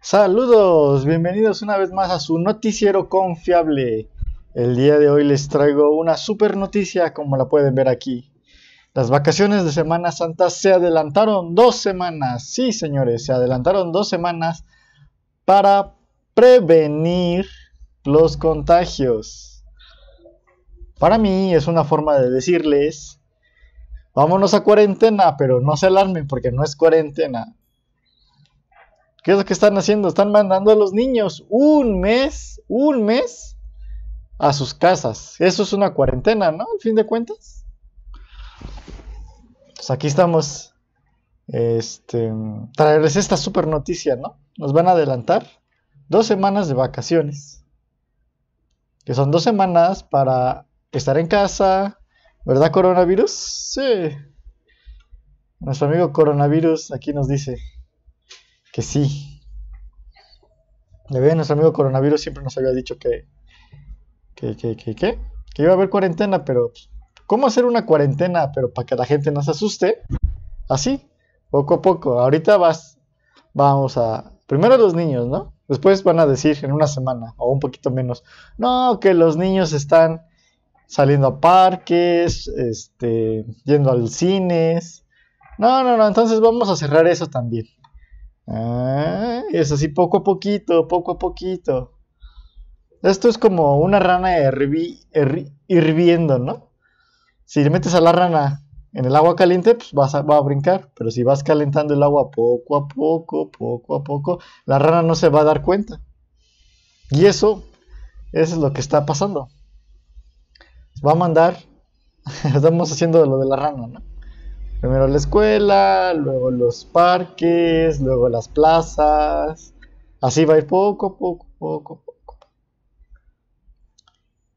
Saludos, bienvenidos una vez más a su noticiero confiable. El día de hoy les traigo una super noticia como la pueden ver aquí. Las vacaciones de Semana Santa se adelantaron dos semanas. Sí, señores, se adelantaron dos semanas para prevenir los contagios. Para mí es una forma de decirles Vámonos a cuarentena, pero no se alarmen porque no es cuarentena. ¿Qué es lo que están haciendo? Están mandando a los niños un mes, un mes a sus casas. Eso es una cuarentena, ¿no? Al fin de cuentas. Pues aquí estamos. Este, traerles esta super noticia, ¿no? Nos van a adelantar dos semanas de vacaciones. Que son dos semanas para estar en casa, ¿Verdad, coronavirus? Sí. Nuestro amigo coronavirus aquí nos dice que sí. De ven, nuestro amigo coronavirus siempre nos había dicho que. que, que, que, que, que iba a haber cuarentena, pero. ¿Cómo hacer una cuarentena? Pero para que la gente no se asuste. Así, poco a poco. Ahorita vas. Vamos a. Primero los niños, ¿no? Después van a decir en una semana o un poquito menos. No, que los niños están saliendo a parques, este, yendo al cines. No, no, no, entonces vamos a cerrar eso también. Es así poco a poquito, poco a poquito. Esto es como una rana hirviendo, ¿no? Si le metes a la rana en el agua caliente, pues vas va a brincar. Pero si vas calentando el agua poco a poco, poco a poco, la rana no se va a dar cuenta. Y eso, eso es lo que está pasando va a mandar, estamos haciendo lo de la rana, ¿no? Primero la escuela, luego los parques, luego las plazas. Así va a ir poco poco, poco poco.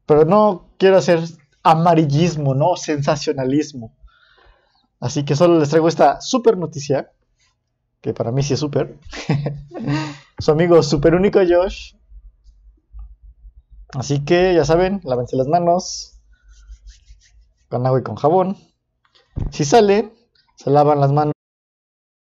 Pero no quiero hacer amarillismo, no sensacionalismo. Así que solo les traigo esta super noticia, que para mí sí es super. Su amigo super único Josh. Así que ya saben, lávense las manos, con agua y con jabón. Si sale, se lavan las manos